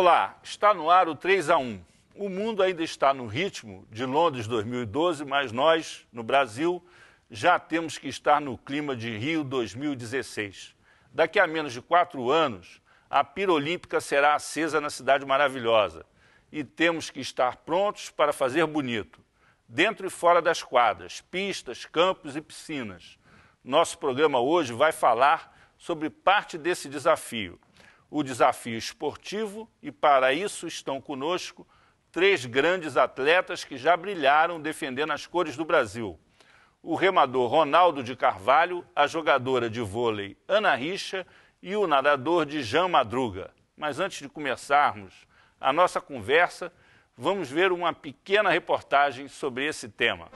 Olá, está no ar o 3 a 1. O mundo ainda está no ritmo de Londres 2012, mas nós, no Brasil, já temos que estar no clima de Rio 2016. Daqui a menos de quatro anos, a pira olímpica será acesa na cidade maravilhosa e temos que estar prontos para fazer bonito, dentro e fora das quadras, pistas, campos e piscinas. Nosso programa hoje vai falar sobre parte desse desafio o desafio esportivo e para isso estão conosco três grandes atletas que já brilharam defendendo as cores do Brasil. O remador Ronaldo de Carvalho, a jogadora de vôlei Ana Richa e o nadador de Jean Madruga. Mas antes de começarmos a nossa conversa, vamos ver uma pequena reportagem sobre esse tema.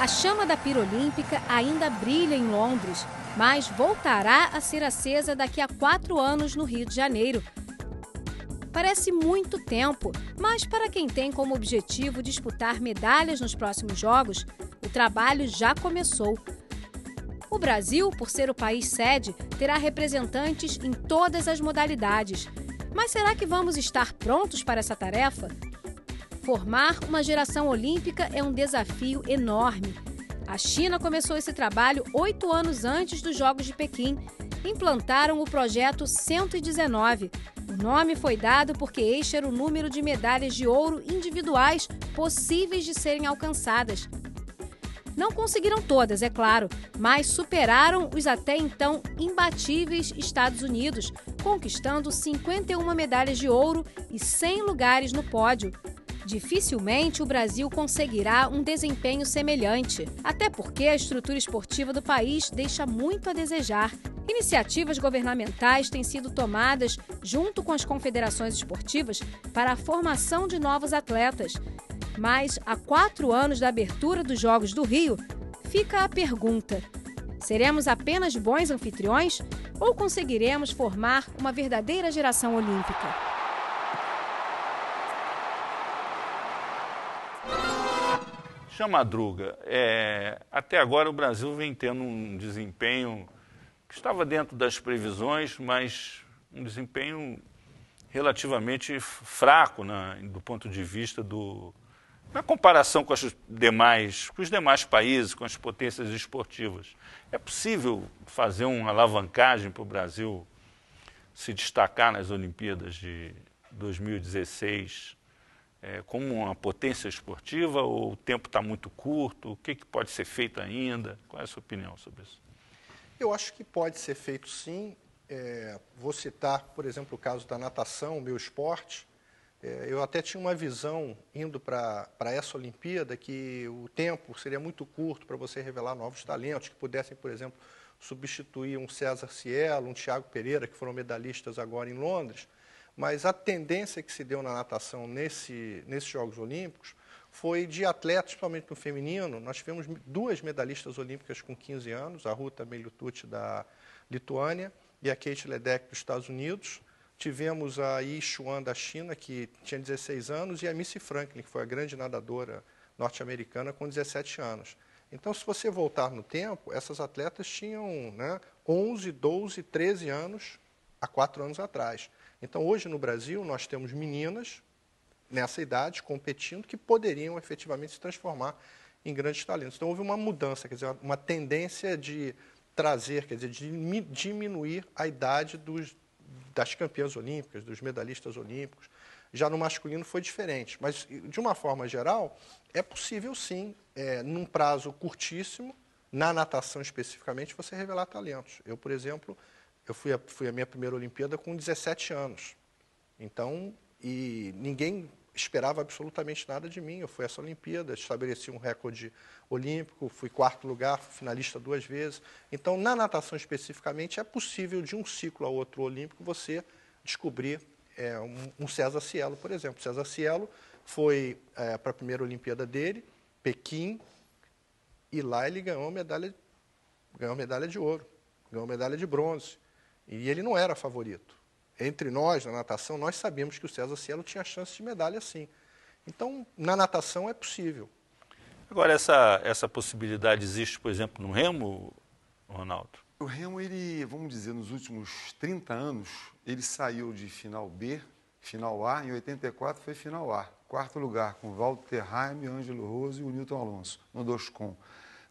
A chama da Pirolímpica ainda brilha em Londres, mas voltará a ser acesa daqui a quatro anos no Rio de Janeiro. Parece muito tempo, mas para quem tem como objetivo disputar medalhas nos próximos Jogos, o trabalho já começou. O Brasil, por ser o país sede, terá representantes em todas as modalidades. Mas será que vamos estar prontos para essa tarefa? Formar uma geração olímpica é um desafio enorme a China começou esse trabalho oito anos antes dos Jogos de Pequim. Implantaram o projeto 119. O nome foi dado porque este era o número de medalhas de ouro individuais possíveis de serem alcançadas. Não conseguiram todas, é claro, mas superaram os até então imbatíveis Estados Unidos, conquistando 51 medalhas de ouro e 100 lugares no pódio dificilmente o Brasil conseguirá um desempenho semelhante, até porque a estrutura esportiva do país deixa muito a desejar. Iniciativas governamentais têm sido tomadas junto com as confederações esportivas para a formação de novos atletas. Mas, há quatro anos da abertura dos Jogos do Rio, fica a pergunta: seremos apenas bons anfitriões ou conseguiremos formar uma verdadeira geração olímpica? Jean é Madruga, é, até agora o Brasil vem tendo um desempenho que estava dentro das previsões, mas um desempenho relativamente fraco na, né, do ponto de vista do na comparação com, as demais, com os demais países, com as potências esportivas. É possível fazer uma alavancagem para o Brasil se destacar nas Olimpíadas de 2016 é, como uma potência esportiva ou o tempo está muito curto? O que, que pode ser feito ainda? Qual é a sua opinião sobre isso? Eu acho que pode ser feito sim. É, vou citar, por exemplo, o caso da natação, o meu esporte. É, eu até tinha uma visão, indo para essa Olimpíada, que o tempo seria muito curto para você revelar novos talentos que pudessem, por exemplo, substituir um César Cielo, um Thiago Pereira, que foram medalhistas agora em Londres mas a tendência que se deu na natação nesse, nesses Jogos Olímpicos foi de atletas, principalmente no feminino. Nós tivemos duas medalhistas olímpicas com 15 anos, a Ruta Melituti da Lituânia e a Kate Ledeck dos Estados Unidos. Tivemos a Yi Xuan da China, que tinha 16 anos, e a Missy Franklin, que foi a grande nadadora norte-americana com 17 anos. Então, se você voltar no tempo, essas atletas tinham né, 11, 12, 13 anos há quatro anos atrás. Então, hoje no Brasil, nós temos meninas nessa idade competindo que poderiam efetivamente se transformar em grandes talentos. Então, houve uma mudança, quer dizer, uma tendência de trazer, quer dizer, de diminuir a idade dos, das campeãs olímpicas, dos medalhistas olímpicos. Já no masculino foi diferente, mas de uma forma geral, é possível sim, é, num prazo curtíssimo, na natação especificamente, você revelar talentos. Eu, por exemplo, eu fui a, fui a minha primeira Olimpíada com 17 anos. Então, e ninguém esperava absolutamente nada de mim. Eu fui a essa Olimpíada, estabeleci um recorde olímpico, fui quarto lugar, fui finalista duas vezes. Então, na natação especificamente, é possível de um ciclo a outro olímpico você descobrir é, um, um, César Cielo, por exemplo. César Cielo foi é, para a primeira Olimpíada dele, Pequim, e lá ele ganhou medalha, ganhou medalha de ouro, ganhou medalha de bronze. E ele não era favorito. Entre nós, na natação, nós sabíamos que o César Cielo tinha chance de medalha sim. Então, na natação é possível. Agora, essa, essa possibilidade existe, por exemplo, no remo, Ronaldo? O remo, ele, vamos dizer, nos últimos 30 anos, ele saiu de final B, final A, em 84 foi final A. Quarto lugar, com Walter Heim, Ângelo Rose e o Newton Alonso, no Doscom,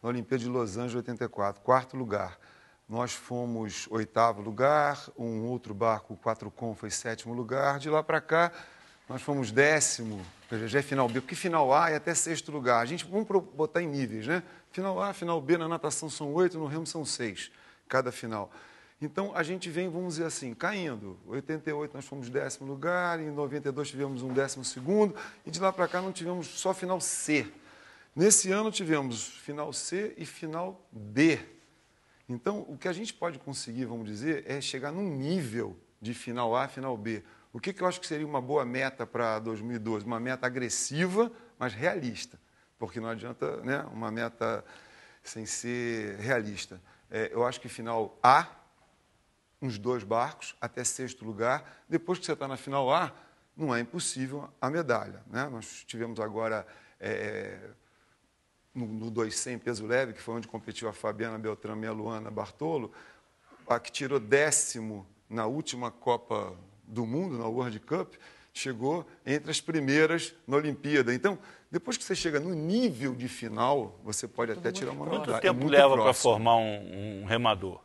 na Olimpíada de Los Angeles, 84. Quarto lugar. Nós fomos oitavo lugar, um outro barco, quatro com, foi sétimo lugar. De lá para cá, nós fomos décimo, já é final B, porque final A é até sexto lugar. A gente, vamos botar em níveis, né? Final A, final B, na natação são oito, no remo são seis, cada final. Então, a gente vem, vamos dizer assim, caindo. 88 nós fomos décimo lugar, em 92 tivemos um décimo segundo, e de lá para cá não tivemos só final C. Nesse ano tivemos final C e final D então, o que a gente pode conseguir, vamos dizer, é chegar num nível de final A, final B. O que, que eu acho que seria uma boa meta para 2012? Uma meta agressiva, mas realista. Porque não adianta né, uma meta sem ser realista. É, eu acho que final A, uns dois barcos, até sexto lugar. Depois que você está na final A, não é impossível a medalha. Né? Nós tivemos agora. É, é no, no 200 peso leve, que foi onde competiu a Fabiana Beltrame e a Luana Bartolo, a que tirou décimo na última Copa do Mundo, na World Cup, chegou entre as primeiras na Olimpíada. Então, depois que você chega no nível de final, você pode até tirar uma medalha. Quanto é tempo é leva para formar um, um, remador?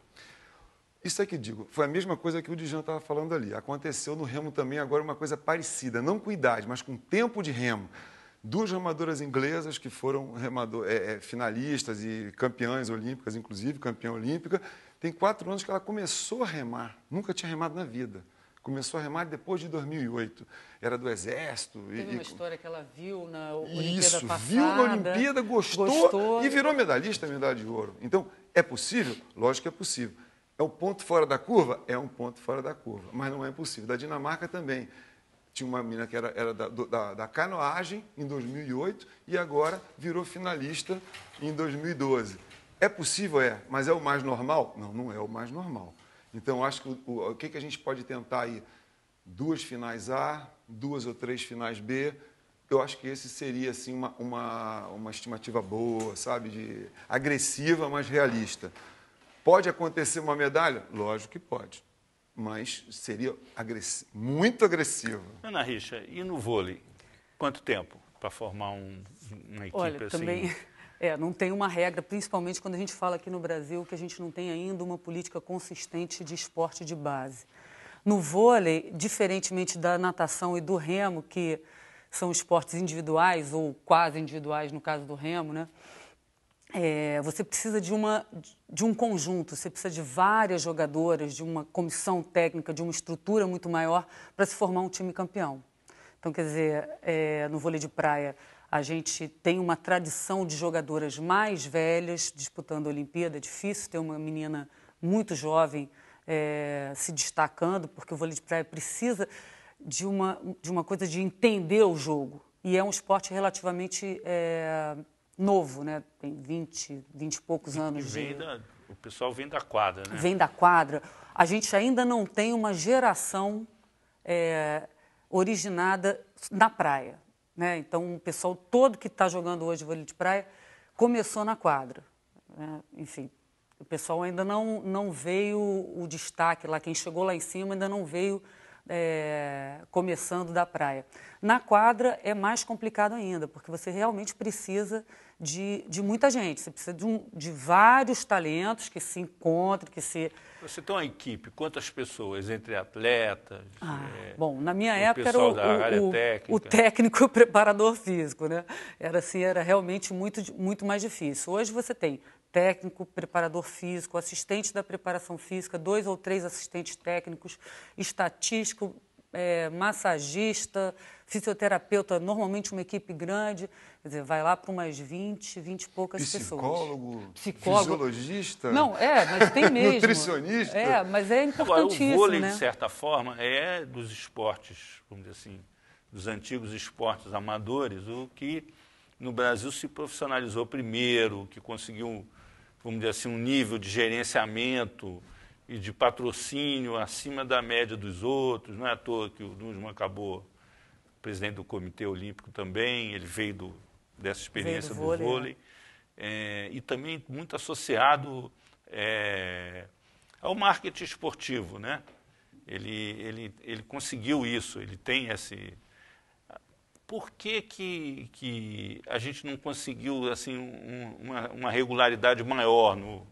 Isso é que digo, foi a mesma coisa que o Dijan estava falando ali. Aconteceu no remo também agora uma coisa parecida, não com idade, mas com tempo de remo duas remadoras inglesas que foram remador, é, é, finalistas e campeãs olímpicas, inclusive campeã olímpica. Tem quatro anos que ela começou a remar, nunca tinha remado na vida. Começou a remar depois de 2008. Era do Exército. Teve e, uma história que ela viu na Olimpíada Isso, passada, viu na Olimpíada, gostou, gostou, e virou medalhista, medalha de ouro. Então, é possível? Lógico que é possível. É um ponto fora da curva? É um ponto fora da curva, mas não é impossível. Da Dinamarca também. Tinha uma menina que era, era da, da, da, canoagem em 2008 e agora virou finalista em 2012. É possível? É. Mas é o mais normal? Não, não é o mais normal. Então, acho que o, o, o que, que a gente pode tentar aí? Duas finais A, duas ou três finais B, eu acho que esse seria assim uma, uma, uma estimativa boa, sabe, de agressiva, mas realista. Pode acontecer uma medalha? Lógico que pode mas seria agressivo, muito agressivo. Ana Richa, e no vôlei? Quanto tempo para formar um, uma equipe Olha, assim? Também... É, não tem uma regra, principalmente quando a gente fala aqui no Brasil que a gente não tem ainda uma política consistente de esporte de base. No vôlei, diferentemente da natação e do remo, que são esportes individuais ou quase individuais no caso do remo, né? É, você precisa de uma de um conjunto, você precisa de várias jogadoras, de uma comissão técnica, de uma estrutura muito maior para se formar um time campeão. Então, quer dizer, é, no vôlei de praia, a gente tem uma tradição de jogadoras mais velhas disputando a Olimpíada. É difícil ter uma menina muito jovem é, se destacando, porque o vôlei de praia precisa de uma, de uma coisa de entender o jogo. E é um esporte relativamente é, novo, né? Tem 20, 20 e poucos e anos. Vem de... da, o pessoal vem da quadra, né? Vem da quadra. A gente ainda não tem uma geração é, originada na praia. Né? Então, o pessoal todo que está jogando hoje vôlei de praia começou na quadra. Né? Enfim, o pessoal ainda não, não veio o destaque lá, quem chegou lá em cima ainda não veio é, começando da praia. Na quadra é mais complicado ainda, porque você realmente precisa de, de muita gente, você precisa de, um, de vários talentos que se encontrem, que se... Você tem uma equipe, quantas pessoas, entre atletas? Ah, é, bom, na minha época era o, o, o, o técnico preparador físico, né? Era assim, era realmente muito, muito mais difícil. Hoje você tem técnico, preparador físico, assistente da preparação física, dois ou três assistentes técnicos, estatístico, é, massagista, fisioterapeuta, normalmente uma equipe grande, quer dizer, vai lá para umas 20, 20 e poucas Psicólogo, pessoas. Psicólogo, fisiologista. Não, é, mas tem mesmo. nutricionista. É, mas é importantíssimo. Agora, o vôlei, né? de certa forma, é dos esportes, vamos dizer assim, dos antigos esportes amadores, o que no Brasil se profissionalizou primeiro, que conseguiu vamos dizer assim, um nível de gerenciamento e de patrocínio acima da média dos outros. Não é à toa que o Nusman acabou presidente do Comitê Olímpico também, ele veio do, dessa experiência veio do vôlei. vôlei. É. é, e também muito associado é, ao marketing esportivo. Né? Ele, ele, ele conseguiu isso, ele tem esse, por que, que, que a gente não conseguiu assim, um, uma, uma, regularidade maior no,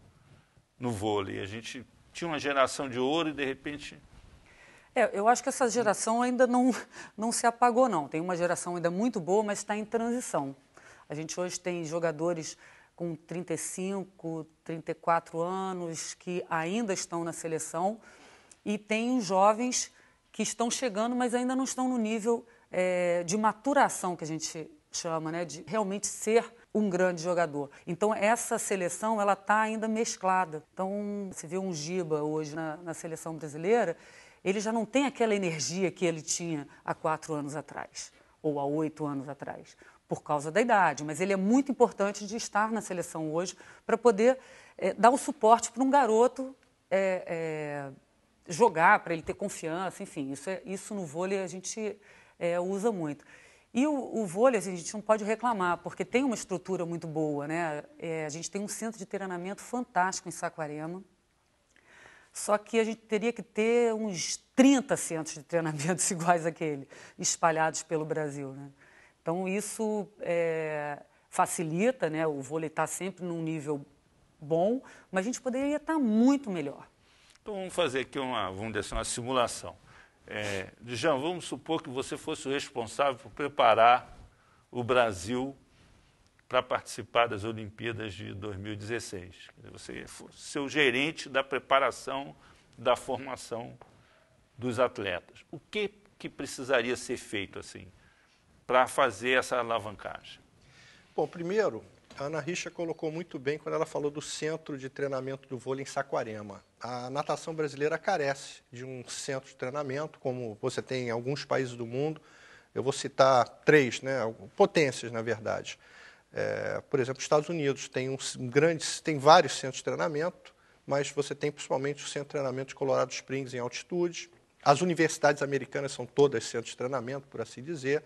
no vôlei? A gente tinha uma geração de ouro e, de repente... É, eu acho que essa geração ainda não, não se apagou, não. Tem uma geração ainda muito boa, mas está em transição. A gente hoje tem jogadores com 35, 34 anos que ainda estão na seleção e tem jovens que estão chegando, mas ainda não estão no nível é, de maturação que a gente chama, né, de realmente ser um grande jogador. Então essa seleção ela está ainda mesclada. Então se vê um Giba hoje na, na, seleção brasileira, ele já não tem aquela energia que ele tinha há quatro anos atrás ou há oito anos atrás, por causa da idade. Mas ele é muito importante de estar na seleção hoje para poder é, dar o suporte para um garoto é, é, jogar, para ele ter confiança. Enfim, isso, é, isso no vôlei a gente é, usa muito. E o, o vôlei, assim, a gente não pode reclamar, porque tem uma estrutura muito boa, né? É, a gente tem um centro de treinamento fantástico em Saquarema, só que a gente teria que ter uns 30 centros de treinamentos iguais àquele, espalhados pelo Brasil, né? Então, isso é, facilita, né? O vôlei está sempre num nível bom, mas a gente poderia estar muito melhor. Então, vamos fazer aqui uma, vamos dizer assim, uma simulação. É, vamos supor que você fosse o responsável por preparar o Brasil para participar das Olimpíadas de 2016. Você fosse seu gerente da preparação, da formação dos atletas. O que, que precisaria ser feito assim para fazer essa alavancagem? Bom, primeiro, Ana Richa colocou muito bem quando ela falou do centro de treinamento do vôlei em Saquarema. A natação brasileira carece de um centro de treinamento, como você tem em alguns países do mundo. Eu vou citar três, né? potências, na verdade. É, por exemplo, os Estados Unidos tem, um grande, tem vários centros de treinamento, mas você tem principalmente o centro de treinamento de Colorado Springs em altitude. As universidades americanas são todas centros de treinamento, por assim dizer.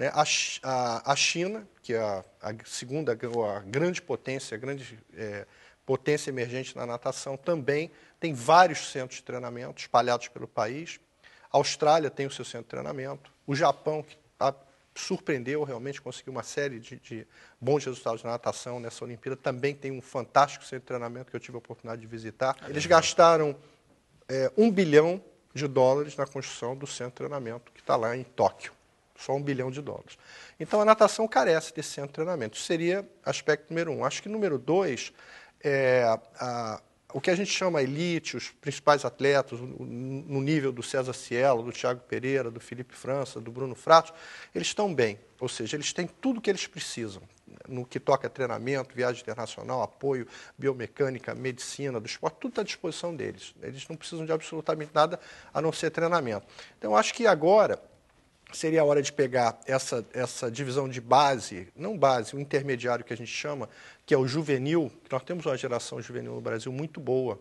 Né? A, a, a, China, que é a, a segunda a grande potência, a grande é, potência emergente na natação, também tem vários centros de treinamento espalhados pelo país. A Austrália tem o seu centro de treinamento. O Japão, que a, surpreendeu realmente, conseguiu uma série de, de, bons resultados na natação nessa Olimpíada, também tem um fantástico centro de treinamento que eu tive a oportunidade de visitar. É Eles gastaram é, um bilhão de dólares na construção do centro de treinamento que está lá em Tóquio só um bilhão de dólares. Então a natação carece desse centro de treinamento. Isso seria aspecto número um. Acho que número dois é a, o que a gente chama elite, os principais atletas, no nível do César Cielo, do Thiago Pereira, do Felipe França, do Bruno Fratos, eles estão bem, ou seja, eles têm tudo que eles precisam no que toca a treinamento, viagem internacional, apoio, biomecânica, medicina, do esporte, tudo está à disposição deles. Eles não precisam de absolutamente nada a não ser treinamento. Então, acho que agora seria a hora de pegar essa, essa divisão de base, não base, o intermediário que a gente chama, que é o juvenil, que nós temos uma geração juvenil no Brasil muito boa.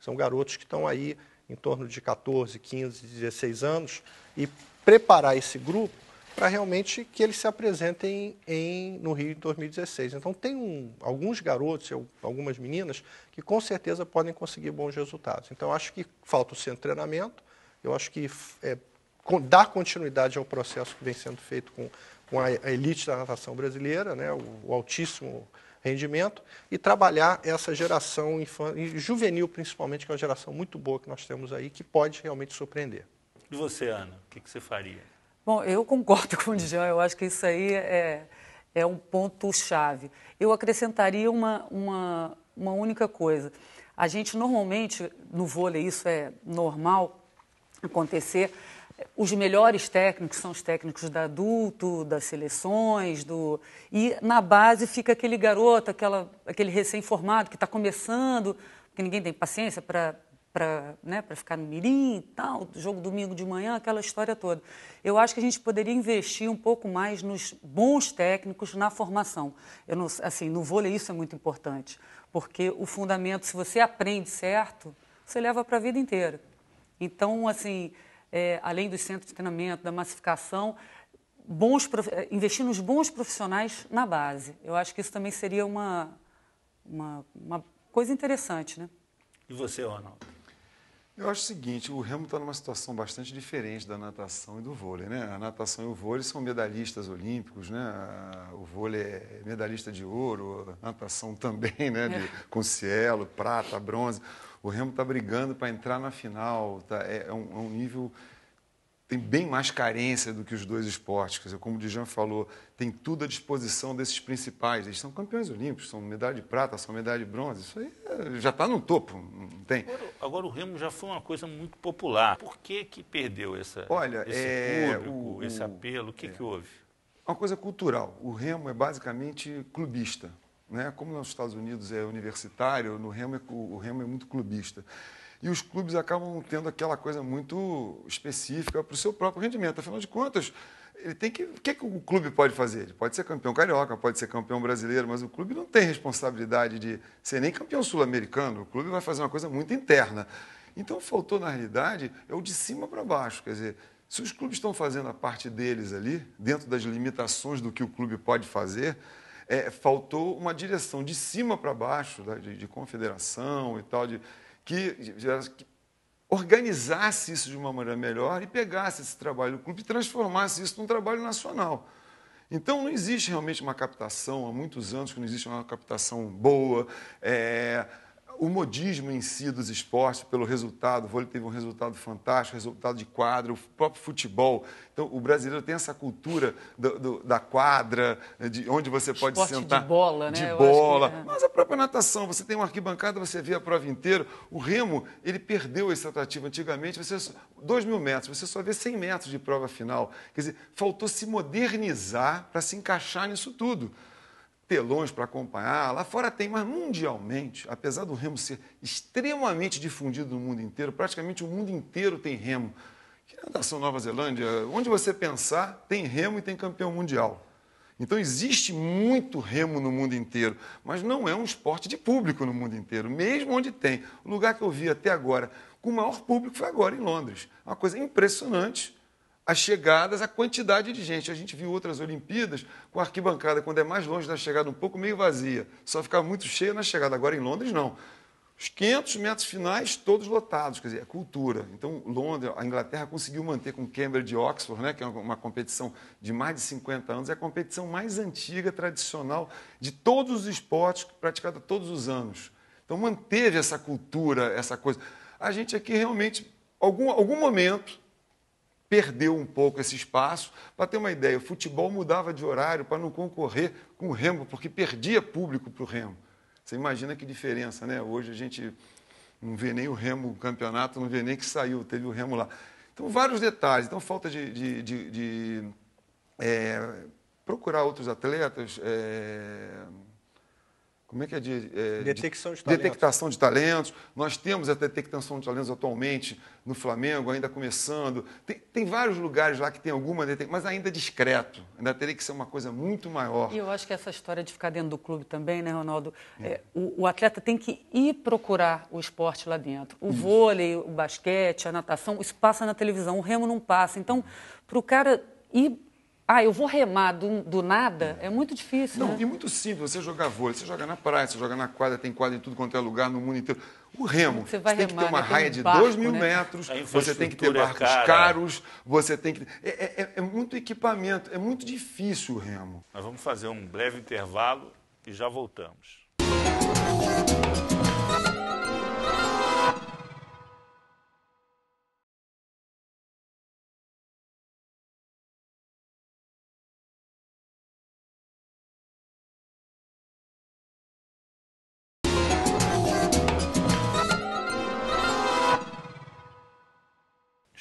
São garotos que estão aí em torno de 14, 15, 16 anos, e preparar esse grupo para realmente que eles se apresentem em, no Rio em 2016. Então, tem um, alguns garotos, algumas meninas, que com certeza podem conseguir bons resultados. Então, acho que falta o seu treinamento, eu acho que é, dar continuidade ao processo que vem sendo feito com, com a elite da natação brasileira, né, o, o altíssimo rendimento, e trabalhar essa geração infantil, juvenil, principalmente, que é uma geração muito boa que nós temos aí, que pode realmente surpreender. E você, Ana, o que, que você faria? Bom, eu concordo com o Dijon, eu acho que isso aí é, é um ponto-chave. Eu acrescentaria uma, uma, uma única coisa. A gente normalmente, no vôlei, isso é normal acontecer, os melhores técnicos são os técnicos da adulto, das seleções, do e na base fica aquele garoto, aquela, aquele recém-formado que está começando, porque ninguém tem paciência para para né, ficar no mirim e tal, jogo domingo de manhã, aquela história toda. Eu acho que a gente poderia investir um pouco mais nos bons técnicos na formação. Eu não, assim, no vôlei isso é muito importante, porque o fundamento, se você aprende certo, você leva para a vida inteira. Então, assim, é, além dos centros de treinamento, da massificação, bons, é, investir nos bons profissionais na base. Eu acho que isso também seria uma, uma, uma coisa interessante. Né? E você, Ronaldo? Eu acho o seguinte, o remo está numa situação bastante diferente da natação e do vôlei, né? A natação e o vôlei são medalhistas olímpicos, né? O vôlei é medalhista de ouro, a natação também, né? De, é. com cielo, prata, bronze. O Remo está brigando para entrar na final. Tá, é, é, um, é, um, nível. Tem bem mais carência do que os dois esportes. Dizer, como o Dijan falou, tem tudo à disposição desses principais. Eles são campeões olímpicos, são medalha de prata, são medalha de bronze. Isso aí é, já está no topo, não tem? Agora, agora, o Remo já foi uma coisa muito popular. Por que, que perdeu essa, Olha, esse é, público, o, esse apelo? O que, é. que houve? Uma coisa cultural. O Remo é basicamente clubista. Né? Como nos Estados Unidos é universitário, no Remo é, o Remo é muito clubista. E os clubes acabam tendo aquela coisa muito específica para o seu próprio rendimento. Afinal de contas, ele tem que. O que, é que, o clube pode fazer? Ele pode ser campeão carioca, pode ser campeão brasileiro, mas o clube não tem responsabilidade de ser nem campeão sul-americano. O clube vai fazer uma coisa muito interna. Então faltou, na realidade, é o de cima para baixo. Quer dizer, se os clubes estão fazendo a parte deles ali, dentro das limitações do que o clube pode fazer, é, faltou uma direção de cima para baixo, de, de, confederação e tal, de, que, de, que organizasse isso de uma maneira melhor e pegasse esse trabalho do clube e transformasse isso num trabalho nacional. Então, não existe realmente uma captação, há muitos anos que não existe uma captação boa. É, o modismo em si dos esportes, pelo resultado, o vôlei teve um resultado fantástico, resultado de quadra, o próprio futebol. Então, o brasileiro tem essa cultura do, do, da quadra, de onde você pode Esporte sentar. de bola, né? De Eu bola. Que... É. Mas a própria natação, você tem uma arquibancada, você vê a prova inteira. O remo, ele perdeu esse atrativo. Antigamente, você 2 mil metros, você só vê 100 metros de prova final. Quer dizer, faltou se modernizar para se encaixar nisso tudo telões para acompanhar. Lá fora tem, mas mundialmente, apesar do remo ser extremamente difundido no mundo inteiro, praticamente o mundo inteiro tem remo. Que nação Nova Zelândia, onde você pensar, tem remo e tem campeão mundial. Então existe muito remo no mundo inteiro, mas não é um esporte de público no mundo inteiro, mesmo onde tem. O lugar que eu vi até agora com o maior público foi agora em Londres. É uma coisa impressionante as chegadas, a quantidade de gente. A gente viu outras Olimpíadas com a arquibancada, quando é mais longe da chegada, um pouco meio vazia. Só ficava muito cheia na chegada. Agora em Londres, não. Os 500 metros finais, todos lotados, quer dizer, é cultura. Então, Londres, a Inglaterra conseguiu manter com Cambridge e Oxford, né, que é uma competição de mais de 50 anos, é a competição mais antiga, tradicional, de todos os esportes, praticada todos os anos. Então, manteve essa cultura, essa coisa. A gente aqui realmente, algum, algum momento, perdeu um pouco esse espaço. Para ter uma ideia, o futebol mudava de horário para não concorrer com o remo, porque perdia público para o remo. Você imagina que diferença, né? Hoje a gente não vê nem o remo campeonato, não vê nem que saiu, teve o remo lá. Então, vários detalhes. Então, falta de, de, de, de é, procurar outros atletas. É como é que é de, é, detecção de, de detectação de talentos. Nós temos a detectação de talentos atualmente no Flamengo, ainda começando. Tem, tem vários lugares lá que tem alguma detecção, mas ainda discreto. Ainda teria que ser uma coisa muito maior. E eu acho que essa história de ficar dentro do clube também, né, Ronaldo? É. é. o, o, atleta tem que ir procurar o esporte lá dentro. O isso. vôlei, o basquete, a natação, isso passa na televisão. O remo não passa. Então, para o cara ir ah, eu vou remar do, do nada, é. é muito difícil. Não, né? e muito simples. Você jogar vôlei, você joga na praia, você joga na quadra, tem quadra em tudo quanto é lugar no mundo inteiro. O remo, você, vai você tem remar, que ter uma né? raia de 2 mil né? metros, você tem que ter é barcos é caros, você tem que. É, é, é, é muito equipamento, é muito difícil o remo. Nós vamos fazer um breve intervalo e já voltamos. Música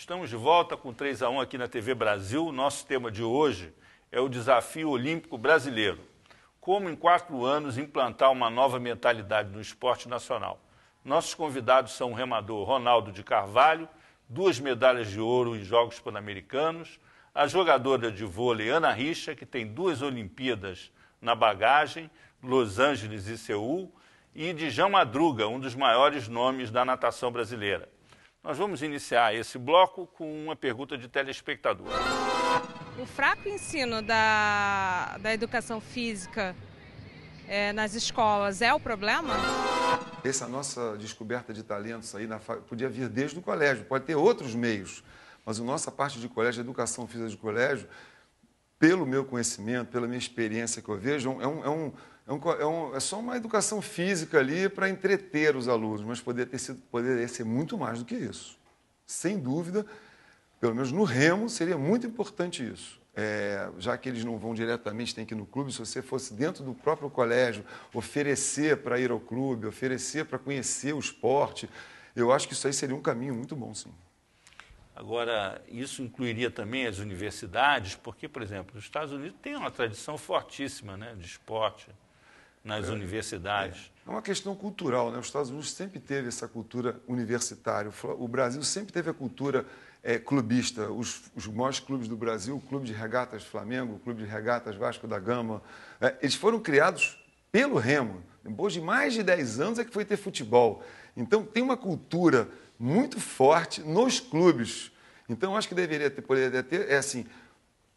Estamos de volta com 3 a 1 aqui na TV Brasil. Nosso tema de hoje é o desafio olímpico brasileiro. Como em quatro anos implantar uma nova mentalidade no esporte nacional. Nossos convidados são o remador Ronaldo de Carvalho, duas medalhas de ouro em Jogos Pan-Americanos, a jogadora de vôlei Ana Richa, que tem duas Olimpíadas na bagagem, Los Angeles e Seul, e Dijão Madruga, um dos maiores nomes da natação brasileira. Nós vamos iniciar esse bloco com uma pergunta de telespectador. O fraco ensino da, da educação física é, nas escolas é o problema? Essa nossa descoberta de talentos aí na, podia vir desde o colégio, pode ter outros meios, mas a nossa parte de colégio, a educação física de colégio, pelo meu conhecimento, pela minha experiência que eu vejo, é um, é um é, um, é, um, é só uma educação física ali para entreter os alunos, mas poderia, sido, poderia ser muito mais do que isso. Sem dúvida, pelo menos no remo, seria muito importante isso. É, já que eles não vão diretamente, tem que ir no clube, se você fosse dentro do próprio colégio, oferecer para ir ao clube, oferecer para conhecer o esporte, eu acho que isso aí seria um caminho muito bom, sim. Agora, isso incluiria também as universidades, porque, por exemplo, os Estados Unidos têm uma tradição fortíssima né, de esporte nas é. universidades. É. é uma questão cultural, né? Os Estados Unidos sempre teve essa cultura universitária. O Brasil sempre teve a cultura é, clubista. Os, os, maiores clubes do Brasil, o Clube de Regatas Flamengo, o Clube de Regatas Vasco da Gama, é, eles foram criados pelo Remo. Depois de mais de 10 anos é que foi ter futebol. Então tem uma cultura muito forte nos clubes. Então acho que deveria ter, poderia ter, é assim,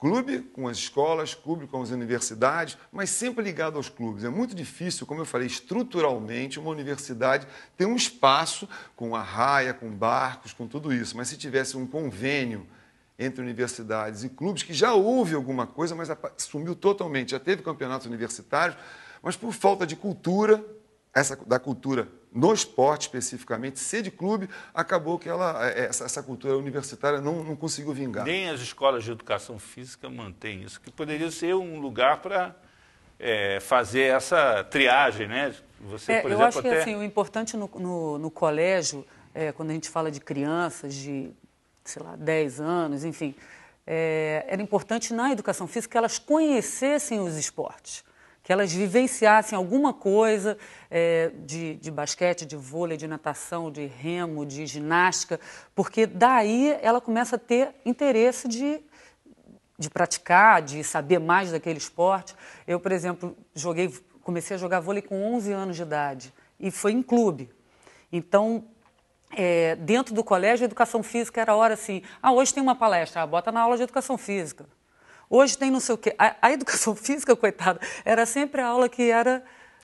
clube com as escolas, clube com as universidades, mas sempre ligado aos clubes. É muito difícil, como eu falei, estruturalmente, uma universidade ter um espaço com arraia, com barcos, com tudo isso. Mas se tivesse um convênio entre universidades e clubes, que já houve alguma coisa, mas sumiu totalmente. Já teve campeonatos universitários, mas por falta de cultura, essa da cultura no esporte especificamente, ser de clube, acabou que ela, é, é, essa, essa cultura universitária não, não conseguiu vingar. Nem as escolas de educação física mantêm isso, que poderia ser um lugar para é, fazer essa triagem, né? Você, é, por eu exemplo, eu acho até... que assim, o importante no, no, no colégio, é, quando a gente fala de crianças de, sei lá, 10 anos, enfim, é, era importante na educação física que elas conhecessem os esportes que elas vivenciassem alguma coisa é, de, de basquete, de vôlei, de natação, de remo, de ginástica, porque daí ela começa a ter interesse de de praticar, de saber mais daquele esporte. Eu, por exemplo, joguei, comecei a jogar vôlei com 11 anos de idade e foi em clube. Então, é, dentro do colégio, a educação física era hora assim: ah, hoje tem uma palestra, ah, bota na aula de educação física. Hoje tem não sei o quê. A, a educação física, coitada, era sempre a aula que era.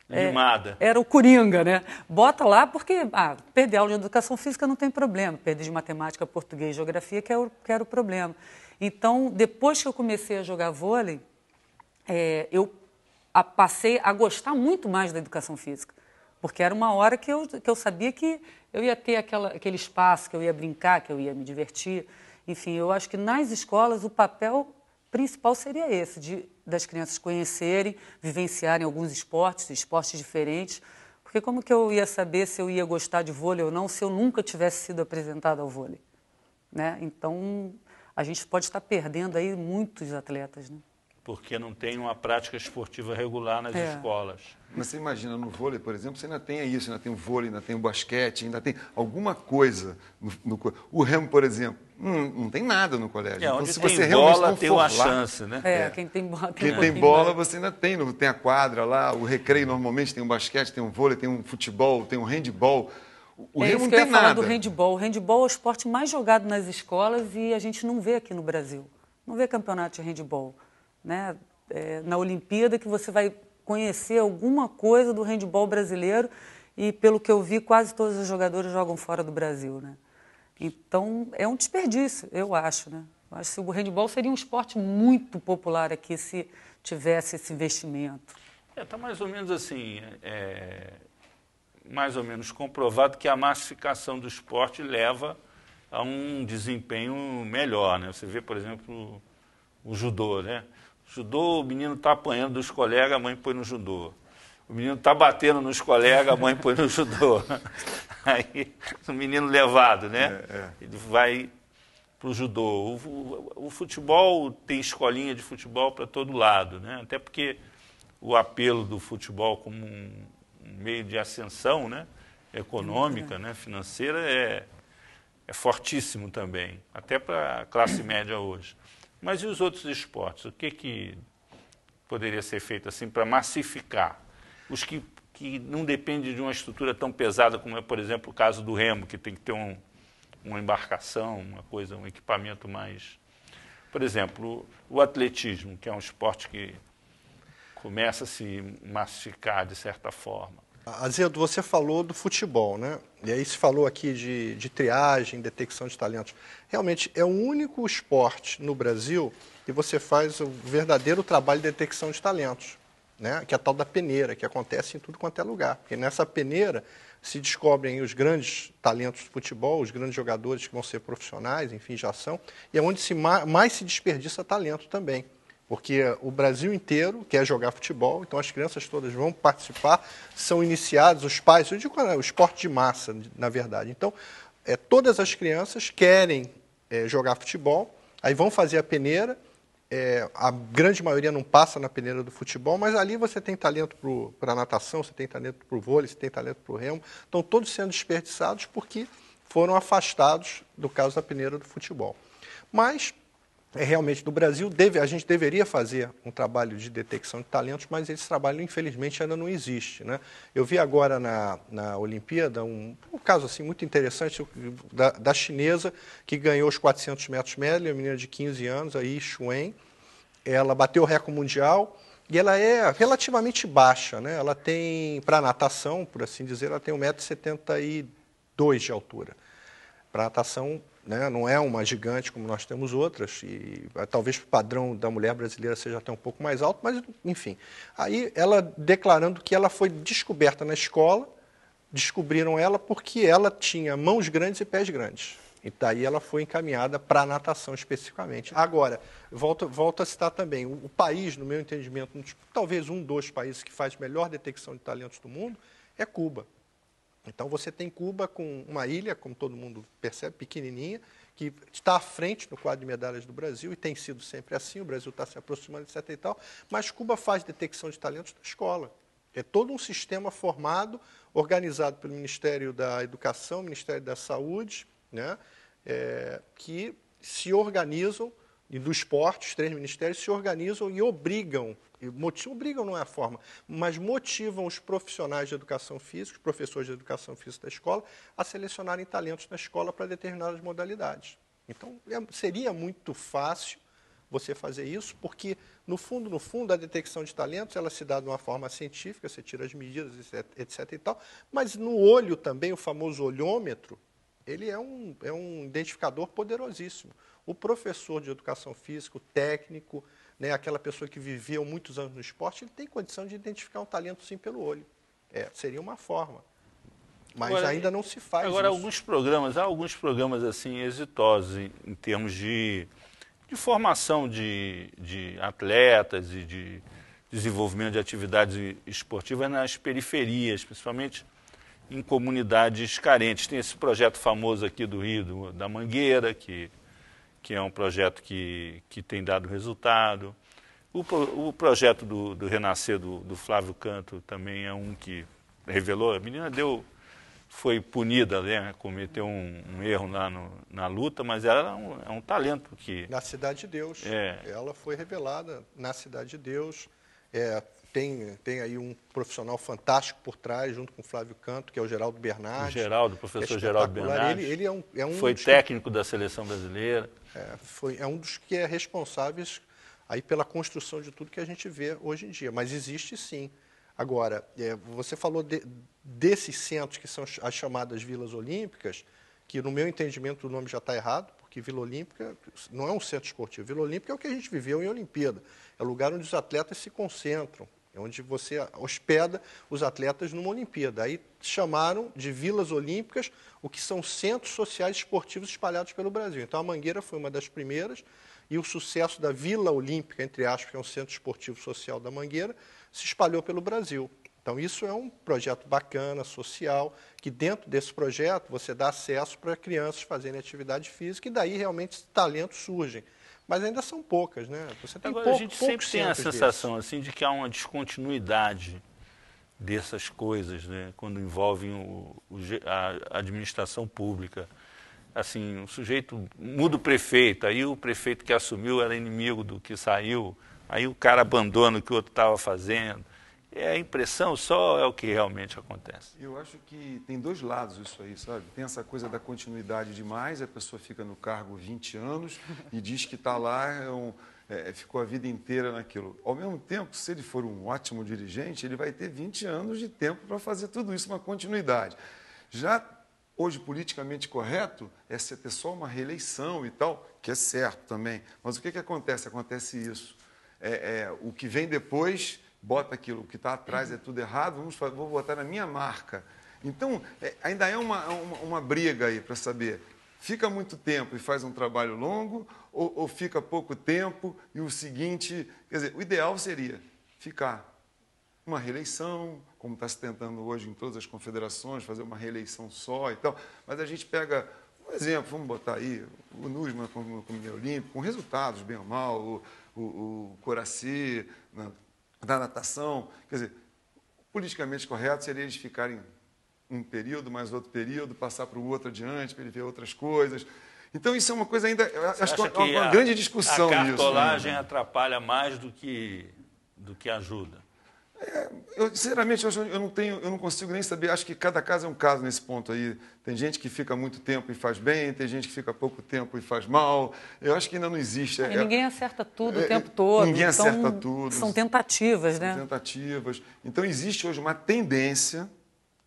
É, era o Coringa, né? Bota lá porque ah, perder aula de educação física não tem problema. Perder de matemática, português, geografia, que, é o, que era o problema. Então, depois que eu comecei a jogar vôlei, é, eu a, passei a gostar muito mais da educação física. Porque era uma hora que eu, que eu sabia que eu ia ter aquela, aquele espaço, que eu ia brincar, que eu ia me divertir. Enfim, eu acho que nas escolas o papel principal seria esse, de, das crianças conhecerem, vivenciarem alguns esportes, esportes diferentes, porque como que eu ia saber se eu ia gostar de vôlei ou não se eu nunca tivesse sido apresentada ao vôlei? Né? Então, a gente pode estar perdendo aí muitos atletas. Né? Porque não tem uma prática esportiva regular nas é. escolas. Mas você imagina, no vôlei, por exemplo, você ainda tem isso, ainda tem o vôlei, ainda tem o basquete, ainda tem alguma coisa. No, no... o remo, por exemplo, não, não, tem nada no colégio. É, então, se você realmente bola, não tem for uma lá, chance, né? É, é. quem tem bola tem Quem tem bola, você ainda tem. Tem a quadra lá, o recreio normalmente tem um basquete, tem um vôlei, tem um futebol, tem um handball. O é Rio não tem nada. falar do handball. O handball é o esporte mais jogado nas escolas e a gente não vê aqui no Brasil. Não vê campeonato de handball. Né? É, na Olimpíada que você vai conhecer alguma coisa do handball brasileiro e, pelo que eu vi, quase todos os jogadores jogam fora do Brasil, né? Então, é um desperdício, eu acho, né? acho que o handball seria um esporte muito popular aqui se tivesse esse investimento. Está é, tá mais ou menos assim, é, mais ou menos comprovado que a massificação do esporte leva a um desempenho melhor, né? Você vê, por exemplo, o, o judô, né? O judô, o menino está apanhando dos colegas, a mãe põe no judô. O menino tá batendo nos colegas, a mãe põe no judô. Aí, o menino levado, né? É, é. Ele vai para o judô. O, futebol tem escolinha de futebol para todo lado, né? Até porque o apelo do futebol como um, meio de ascensão, né? Econômica, é. né? Financeira é, é fortíssimo também, até para a classe média hoje. Mas e os outros esportes? O que que poderia ser feito assim para massificar? os que, que não dependem de uma estrutura tão pesada como é, por exemplo, o caso do remo, que tem que ter um, uma embarcação, uma coisa, um equipamento mais. Por exemplo, o atletismo, que é um esporte que começa a se mastigar de certa forma. Azedo, você falou do futebol, né? E aí se falou aqui de, de triagem, detecção de talentos. Realmente é o único esporte no Brasil que você faz o verdadeiro trabalho de detecção de talentos né? que é a tal da peneira, que acontece em tudo quanto é lugar. Porque nessa peneira se descobrem os grandes talentos do futebol, os grandes jogadores que vão ser profissionais, enfim, já são, e é onde se ma mais se desperdiça talento também. Porque o Brasil inteiro quer jogar futebol, então as crianças todas vão participar, são iniciados, os pais, eu digo é, o esporte de massa, na verdade. Então, é, todas as crianças querem é, jogar futebol, aí vão fazer a peneira, é, a grande maioria não passa na peneira do futebol, mas ali você tem talento para natação, você tem talento para o vôlei, você tem talento para o remo. Estão todos sendo desperdiçados porque foram afastados do caso da peneira do futebol. Mas é, realmente no Brasil deve, a gente deveria fazer um trabalho de detecção de talentos, mas esse trabalho, infelizmente, ainda não existe. Né? Eu vi agora na, na Olimpíada um, um caso assim muito interessante da, da, chinesa que ganhou os 400 metros médio, uma menina de 15 anos, a Yi Xuan. Ela bateu o recorde mundial e ela é relativamente baixa. Né? Ela tem, para natação, por assim dizer, ela tem 1,72m de altura. Para natação né? não é uma gigante como nós temos outras, e ah, talvez o padrão da mulher brasileira seja até um pouco mais alto, mas enfim. Aí ela declarando que ela foi descoberta na escola, descobriram ela porque ela tinha mãos grandes e pés grandes. E daí ela foi encaminhada para a natação especificamente. Agora, volto, volto a citar também, o, o país, no meu entendimento, tipo, talvez um dos países que faz melhor detecção de talentos do mundo é Cuba. Então você tem Cuba com uma ilha, como todo mundo percebe, pequenininha, que está à frente no quadro de medalhas do Brasil e tem sido sempre assim, o Brasil está se aproximando, etc. E tal, mas Cuba faz detecção de talentos na escola. É todo um sistema formado, organizado pelo Ministério da Educação, Ministério da Saúde, né, é, que se organizam, e do esporte, os três ministérios, se organizam e obrigam obrigam não é a forma, mas motivam os profissionais de educação física, os professores de educação física da escola, a selecionarem talentos na escola para determinadas modalidades. Então, é, seria muito fácil você fazer isso, porque, no fundo, no fundo, a detecção de talentos, ela se dá de uma forma científica, você tira as medidas, etc. e tal, mas no olho também, o famoso olhômetro, ele é um, é um identificador poderosíssimo. O professor de educação física, o técnico, né, aquela pessoa que viveu muitos anos no esporte, ele tem condição de identificar um talento sim pelo olho. É, seria uma forma. Mas agora, ainda não se faz. Agora, isso. alguns programas, há alguns programas assim exitosos em, em termos de, de formação de, de atletas e de desenvolvimento de atividades esportivas nas periferias, principalmente em comunidades carentes. Tem esse projeto famoso aqui do Rio, do, da Mangueira, que que é um projeto que, que tem dado resultado. O, o projeto do, do Renascer do, do, Flávio Canto também é um que revelou. A menina deu, foi punida, né, cometeu um, um erro lá no, na luta, mas ela é um, é um, talento que... Na Cidade de Deus. É. Ela foi revelada na Cidade de Deus. É, tem, tem aí um profissional fantástico por trás, junto com o Flávio Canto, que é o Geraldo Bernardes. O Geraldo, professor é Geraldo Bernardes. Ele, ele é um, é um foi técnico que, da seleção brasileira. É, foi, é um dos que é responsáveis aí pela construção de tudo que a gente vê hoje em dia. Mas existe sim. Agora, é, você falou de, desses centros que são as chamadas vilas olímpicas, que no meu entendimento o nome já está errado, porque Vila Olímpica não é um centro esportivo. Vila Olímpica é o que a gente viveu em Olimpíada. É o lugar onde os atletas se concentram, é onde você hospeda os atletas numa Olimpíada. Aí chamaram de vilas olímpicas o que são centros sociais esportivos espalhados pelo Brasil. Então a Mangueira foi uma das primeiras e o sucesso da Vila Olímpica, entre aspas, que é um centro esportivo social da Mangueira, se espalhou pelo Brasil. Então, isso é um projeto bacana, social, que dentro desse projeto você dá acesso para crianças fazerem atividade física e daí realmente talentos surgem mas ainda são poucas, né? Você tem Agora, pouco, a gente sempre tem a sensação assim de que há uma descontinuidade dessas coisas, né? Quando envolvem o, o, a administração pública, assim, o sujeito muda o prefeito, aí o prefeito que assumiu era inimigo do que saiu, aí o cara abandona o que o outro estava fazendo é a impressão só é o que realmente acontece. Eu acho que tem dois lados isso aí, sabe? Tem essa coisa da continuidade demais, a pessoa fica no cargo 20 anos e diz que está lá, é um, é, ficou a vida inteira naquilo. Ao mesmo tempo, se ele for um ótimo dirigente, ele vai ter 20 anos de tempo para fazer tudo isso, uma continuidade. Já hoje, politicamente correto, é você ter só uma reeleição e tal, que é certo também. Mas o que, que acontece? Acontece isso. É, é, o que vem depois bota aquilo, o que está atrás é tudo errado, vamos, vou botar na minha marca. Então, é, ainda é uma, é uma, uma briga aí para saber. Fica muito tempo e faz um trabalho longo, ou, ou fica pouco tempo e o seguinte. Quer dizer, o ideal seria ficar uma reeleição, como está se tentando hoje em todas as confederações, fazer uma reeleição só e tal. Mas a gente pega um exemplo, vamos botar aí, o Nusma como, Comitê Olímpico, com resultados, bem ou mal, o, o, o Coraci, na né, da natação. Quer dizer, politicamente correto seria eles ficarem um período, mais outro período, passar para o outro adiante, para ele ver outras coisas. Então isso é uma coisa ainda, Você acho que é uma, uma a, grande discussão nisso. A né? cartolagem né? atrapalha mais do que, do que ajuda. É, eu, sinceramente, eu, eu, não tenho, eu não consigo nem saber. Acho que cada caso é um caso nesse ponto aí. Tem gente que fica muito tempo e faz bem, tem gente que fica pouco tempo e faz mal. Eu acho que ainda não existe. É, é, ninguém acerta tudo é, o tempo todo. Ninguém então, acerta tudo. São tentativas, são né? Tentativas. Então existe hoje uma tendência,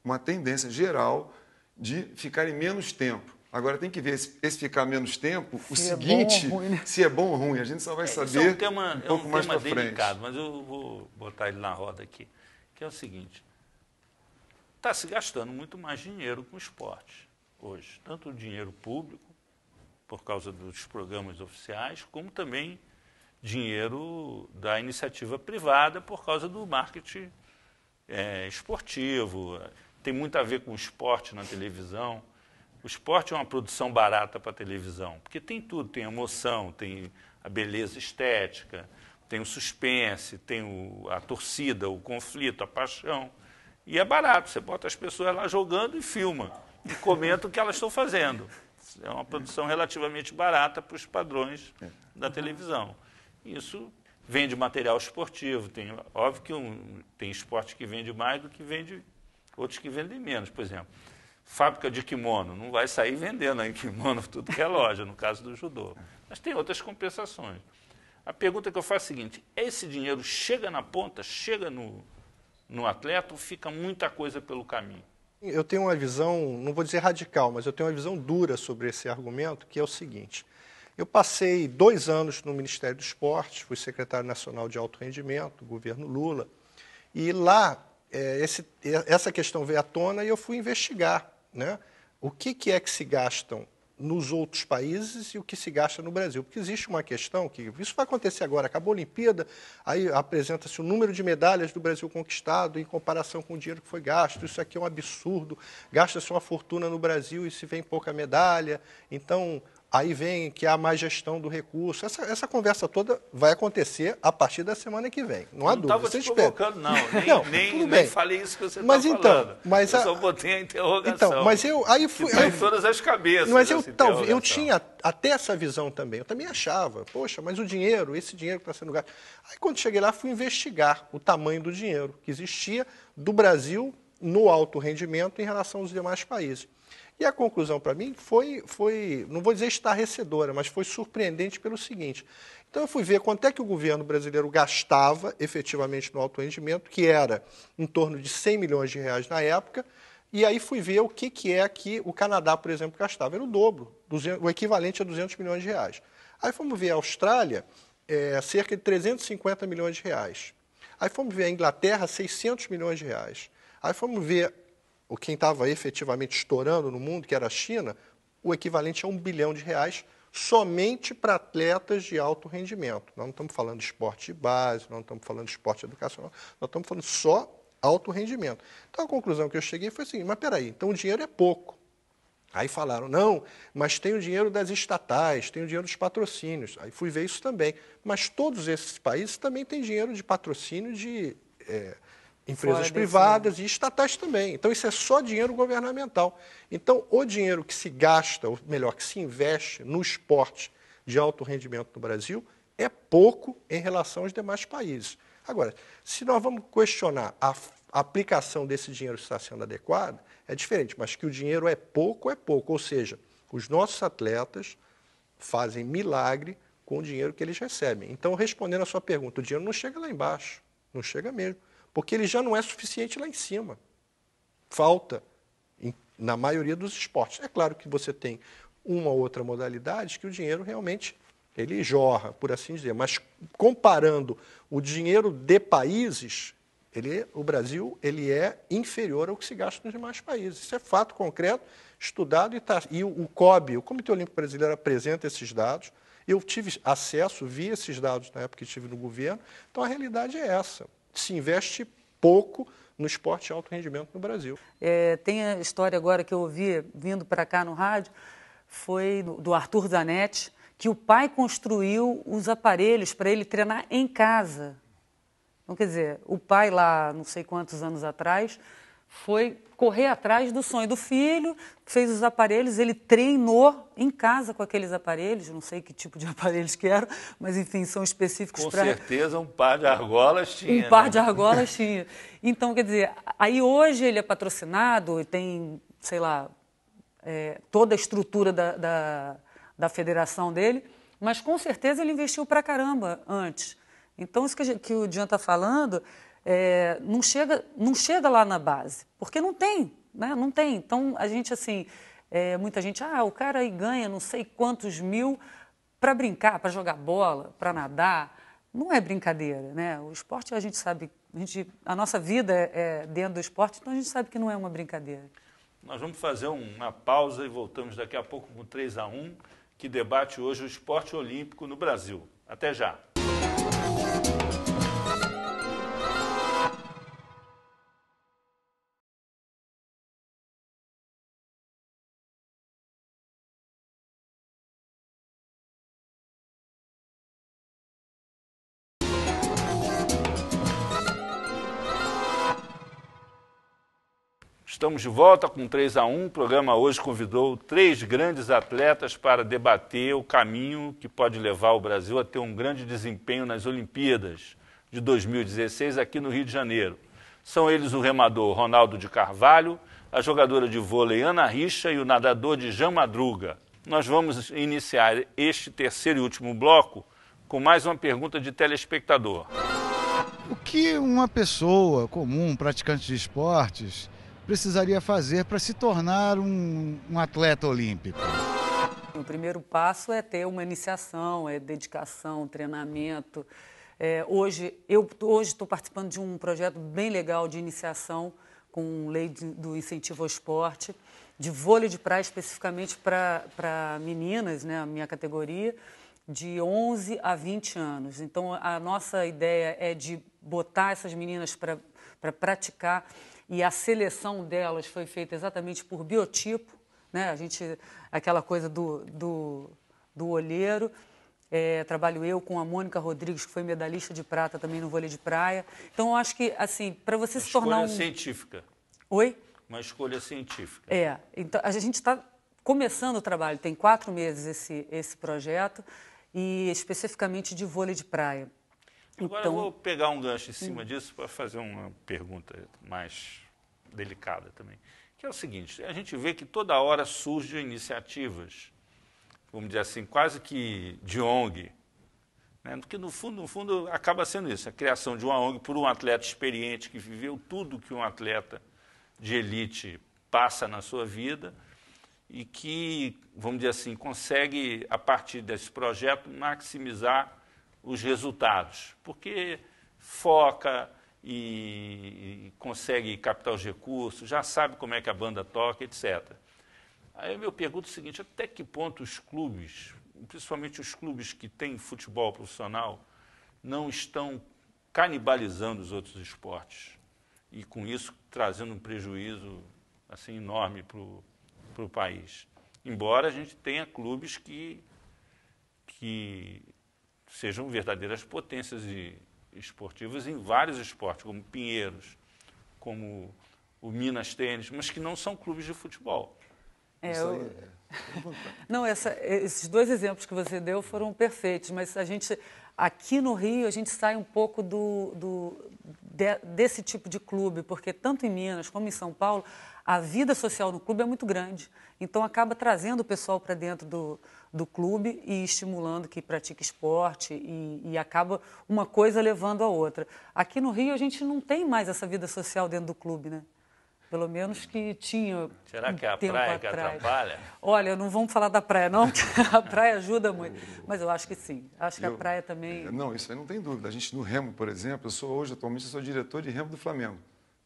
uma tendência geral de ficarem menos tempo. Agora tem que ver se esse ficar menos tempo, se é o seguinte, ruim, né? se é bom ou ruim, a gente só vai é, é saber é um, tema, um pouco é um mais para frente. Mas eu vou botar ele na roda aqui, que é o seguinte: está se gastando muito mais dinheiro com esporte hoje, tanto o dinheiro público por causa dos programas oficiais, como também dinheiro da iniciativa privada por causa do marketing é, esportivo. Tem muito a ver com esporte na televisão. O esporte é uma produção barata para televisão, porque tem tudo, tem emoção, tem a beleza estética, tem o suspense, tem o, a torcida, o conflito, a paixão. E é barato, você bota as pessoas lá jogando e filma, e comenta o que elas estão fazendo. É uma produção relativamente barata para os padrões da televisão. Isso vende material esportivo, tem, óbvio que um, tem esporte que vende mais do que vende outros que vendem menos, por exemplo fábrica de kimono, não vai sair vendendo aí kimono tudo que é loja, no caso do judô. Mas tem outras compensações. A pergunta que eu faço é a seguinte: esse dinheiro chega na ponta, chega no, no atleta ou fica muita coisa pelo caminho? Eu tenho uma visão, não vou dizer radical, mas eu tenho uma visão dura sobre esse argumento, que é o seguinte. Eu passei dois anos no Ministério do Esporte, fui secretário nacional de alto rendimento, governo Lula, e lá é, esse, eh, essa questão veio à tona e eu fui investigar né, o que, que é que se gastam nos outros países e o que se gasta no Brasil. Porque existe uma questão que isso vai acontecer agora, acabou a Olimpíada, aí apresenta-se o número de medalhas do Brasil conquistado em comparação com o dinheiro que foi gasto. Isso aqui é um absurdo. Gasta-se uma fortuna no Brasil e se vem pouca medalha. Então, Aí vem que há mais gestão do recurso. Essa, essa conversa toda vai acontecer a partir da semana que vem. Não há não dúvida. Não estava te provocando, não. Nem, não, nem, tudo bem. nem falei isso que você está então, falando. Mas eu a... só botei a interrogação. Então, mas eu... Aí fui, tá aí, todas as cabeças Mas eu, tal, eu tinha até essa visão também. Eu também achava, poxa, mas o dinheiro, esse dinheiro que está sendo gasto... Aí quando cheguei lá, fui investigar o tamanho do dinheiro que existia do Brasil no alto rendimento em relação aos demais países. E a conclusão para mim foi, foi, não vou dizer estarrecedora, mas foi surpreendente pelo seguinte. Então eu fui ver quanto é que o governo brasileiro gastava efetivamente no alto rendimento, que era em torno de 100 milhões de reais na época, e aí fui ver o que, que é que o Canadá, por exemplo, gastava. Era o dobro, 200, o equivalente a 200 milhões de reais. Aí fomos ver a Austrália, é, cerca de 350 milhões de reais. Aí fomos ver a Inglaterra, 600 milhões de reais. Aí fomos ver o quem estava efetivamente estourando no mundo, que era a China, o equivalente a um bilhão de reais somente para atletas de alto rendimento. Nós não estamos falando de esporte de base, não estamos falando de esporte educacional, nós estamos falando só alto rendimento. Então a conclusão que eu cheguei foi assim, mas peraí, então o dinheiro é pouco. Aí falaram, não, mas tem o dinheiro das estatais, tem o dinheiro dos patrocínios. Aí fui ver isso também. Mas todos esses países também têm dinheiro de patrocínio de é, Empresas privadas e estatais também. Então, isso é só dinheiro governamental. Então, o dinheiro que se gasta, ou melhor, que se investe no esporte de alto rendimento no Brasil, é pouco em relação aos demais países. Agora, se nós vamos questionar a aplicação desse dinheiro está sendo adequada, é diferente, mas que o dinheiro é pouco, é pouco. Ou seja, os nossos atletas fazem milagre com o dinheiro que eles recebem. Então, respondendo à sua pergunta, o dinheiro não chega lá embaixo, não chega mesmo porque ele já não é suficiente lá em cima. Falta em, na maioria dos esportes. É claro que você tem uma ou outra modalidade que o dinheiro realmente ele jorra, por assim dizer. Mas comparando o dinheiro de países, ele, o Brasil ele é inferior ao que se gasta nos demais países. Isso é fato concreto, estudado e tá. E o, o COB, o Comitê Olímpico Brasileiro, apresenta esses dados. Eu tive acesso, vi esses dados na época que estive no governo. Então a realidade é essa se investe pouco no esporte de alto rendimento no Brasil. É, tem a história agora que eu ouvi vindo para cá no rádio, foi do Arthur Zanetti, que o pai construiu os aparelhos para ele treinar em casa. Então, quer dizer, o pai lá, não sei quantos anos atrás, foi correr atrás do sonho do filho, fez os aparelhos, ele treinou em casa com aqueles aparelhos, não sei que tipo de aparelhos que eram, mas enfim, são específicos para... Com pra... certeza um par de argolas tinha. Um né? par de argolas tinha. Então, quer dizer, aí hoje ele é patrocinado e tem, sei lá, é, toda a estrutura da, da, da federação dele, mas com certeza ele investiu pra caramba antes. Então, isso que, gente, que o Dian está falando é, não, chega, não chega lá na base, porque não tem, né? não tem. Então, a gente, assim, é, muita gente, ah, o cara aí ganha não sei quantos mil para brincar, para jogar bola, para nadar. Não é brincadeira, né? O esporte, a gente sabe, a, gente, a nossa vida é, é dentro do esporte, então a gente sabe que não é uma brincadeira. Nós vamos fazer uma pausa e voltamos daqui a pouco com 3 a 1 que debate hoje o esporte olímpico no Brasil. Até já. Estamos de volta com 3 a 1. O programa hoje convidou três grandes atletas para debater o caminho que pode levar o Brasil a ter um grande desempenho nas Olimpíadas de 2016 aqui no Rio de Janeiro. São eles o remador Ronaldo de Carvalho, a jogadora de vôlei Ana Richa e o nadador de Jean Madruga. Nós vamos iniciar este terceiro e último bloco com mais uma pergunta de telespectador. O que uma pessoa comum, praticante de esportes, precisaria fazer para se tornar um, um atleta olímpico? O primeiro passo é ter uma iniciação, é dedicação, treinamento. É, hoje eu hoje estou participando de um projeto bem legal de iniciação com lei de, do incentivo ao esporte, de vôlei de praia especificamente para meninas, né, a minha categoria, de 11 a 20 anos. Então a nossa ideia é de botar essas meninas para para praticar e a seleção delas foi feita exatamente por biotipo, né? A gente, aquela coisa do, do, do olheiro. É, trabalho eu com a Mônica Rodrigues, que foi medalhista de prata também no vôlei de praia. Então, eu acho que, assim, para você Uma se tornar Uma escolha científica. Oi? Uma escolha científica. É. Então, a gente está começando o trabalho, tem quatro meses esse, esse projeto, e especificamente de vôlei de praia. Agora então, eu vou pegar um gancho em hum. cima disso para fazer uma pergunta mais delicada também, que é o seguinte, a gente vê que toda hora surgem iniciativas, vamos dizer assim, quase que de ONG, né? porque no fundo, no fundo acaba sendo isso, a criação de uma ONG por um atleta experiente que viveu tudo que um atleta de elite passa na sua vida e que, vamos dizer assim, consegue, a partir desse projeto, maximizar os resultados, porque foca e, consegue captar os recursos, já sabe como é que a banda toca, etc. Aí eu pergunto o seguinte, até que ponto os clubes, principalmente os clubes que têm futebol profissional, não estão canibalizando os outros esportes e com isso trazendo um prejuízo assim enorme para o país. Embora a gente tenha clubes que, que sejam verdadeiras potências esportivas em vários esportes, como Pinheiros, como o Minas Tênis, mas que não são clubes de futebol. É, eu... É não, essa, esses dois exemplos que você deu foram perfeitos, mas a gente aqui no Rio a gente sai um pouco do, do de, desse tipo de clube, porque tanto em Minas como em São Paulo a vida social no clube é muito grande. Então acaba trazendo o pessoal para dentro do, do clube e estimulando que pratique esporte e, e, acaba uma coisa levando a outra. Aqui no Rio a gente não tem mais essa vida social dentro do clube, né? Pelo menos que tinha. Será que é a praia atrás. que atrapalha? Olha, não vamos falar da praia, não, porque a praia ajuda muito. Mas eu acho que sim. Acho que eu, a praia também. Não, isso aí não tem dúvida. A gente no Remo, por exemplo, eu sou hoje, atualmente, eu sou diretor de Remo do Flamengo.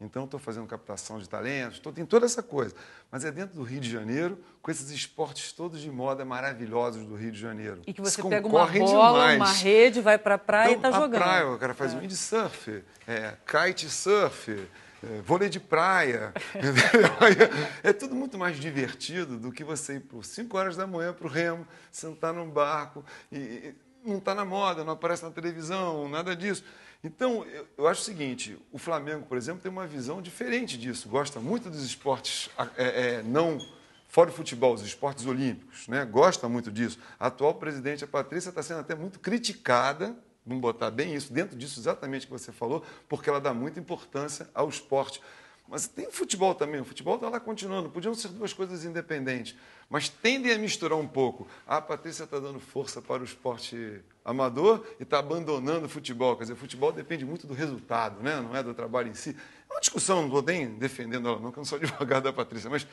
Então, estou fazendo captação de talentos, estou tem toda essa coisa. Mas é dentro do Rio de Janeiro, com esses esportes todos de moda maravilhosos do Rio de Janeiro. E que você pega uma bola, demais. uma rede, vai para tá a praia então, e está jogando. praia, o cara faz é. windsurf, é, kite surf, é, vôlei de praia. É, é tudo muito mais divertido do que você ir por 5 horas da manhã para o remo, sentar num barco. E, e não está na moda, não aparece na televisão, nada disso. Então, eu, eu acho o seguinte: o Flamengo, por exemplo, tem uma visão diferente disso, gosta muito dos esportes é, é, não. Fora o futebol, os esportes olímpicos, né? gosta muito disso. A atual presidente, a Patrícia, está sendo até muito criticada vamos botar bem isso, dentro disso exatamente que você falou, porque ela dá muita importância ao esporte. Mas tem o futebol também, o futebol está lá continuando. Podiam ser duas coisas independentes, mas tendem a misturar um pouco. a ah, Patrícia está dando força para o esporte amador e está abandonando o futebol. Quer dizer, o futebol depende muito do resultado, né? não é do trabalho em si. É uma discussão, não estou nem defendendo ela, não, que eu não sou advogado da Patrícia, mas